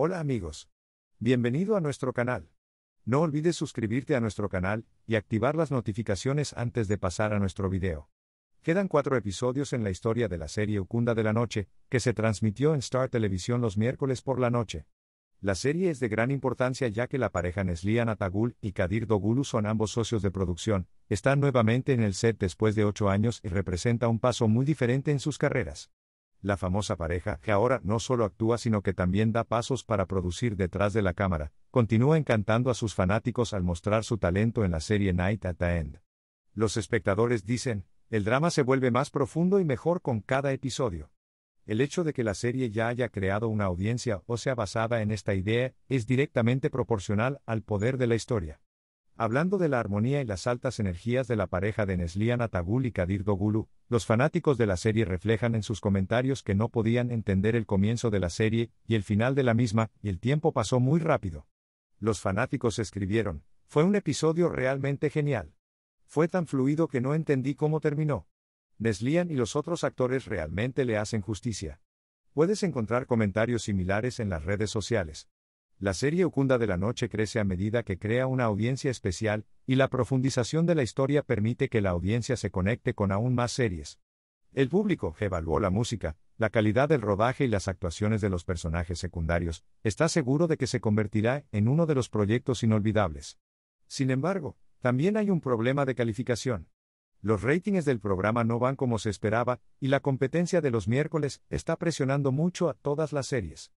Hola amigos. Bienvenido a nuestro canal. No olvides suscribirte a nuestro canal y activar las notificaciones antes de pasar a nuestro video. Quedan cuatro episodios en la historia de la serie Ucunda de la Noche, que se transmitió en Star Televisión los miércoles por la noche. La serie es de gran importancia ya que la pareja Neslian Atagul y Kadir Dogulu son ambos socios de producción, están nuevamente en el set después de ocho años y representa un paso muy diferente en sus carreras la famosa pareja, que ahora no solo actúa sino que también da pasos para producir detrás de la cámara, continúa encantando a sus fanáticos al mostrar su talento en la serie Night at the End. Los espectadores dicen, el drama se vuelve más profundo y mejor con cada episodio. El hecho de que la serie ya haya creado una audiencia o sea basada en esta idea es directamente proporcional al poder de la historia. Hablando de la armonía y las altas energías de la pareja de Neslian Atagul y Kadir Dogulu, los fanáticos de la serie reflejan en sus comentarios que no podían entender el comienzo de la serie y el final de la misma, y el tiempo pasó muy rápido. Los fanáticos escribieron, fue un episodio realmente genial. Fue tan fluido que no entendí cómo terminó. Neslian y los otros actores realmente le hacen justicia. Puedes encontrar comentarios similares en las redes sociales. La serie Ocunda de la Noche crece a medida que crea una audiencia especial, y la profundización de la historia permite que la audiencia se conecte con aún más series. El público evaluó la música, la calidad del rodaje y las actuaciones de los personajes secundarios, está seguro de que se convertirá en uno de los proyectos inolvidables. Sin embargo, también hay un problema de calificación. Los ratings del programa no van como se esperaba, y la competencia de los miércoles está presionando mucho a todas las series.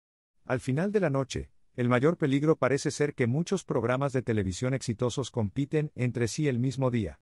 Al final de la noche, el mayor peligro parece ser que muchos programas de televisión exitosos compiten entre sí el mismo día.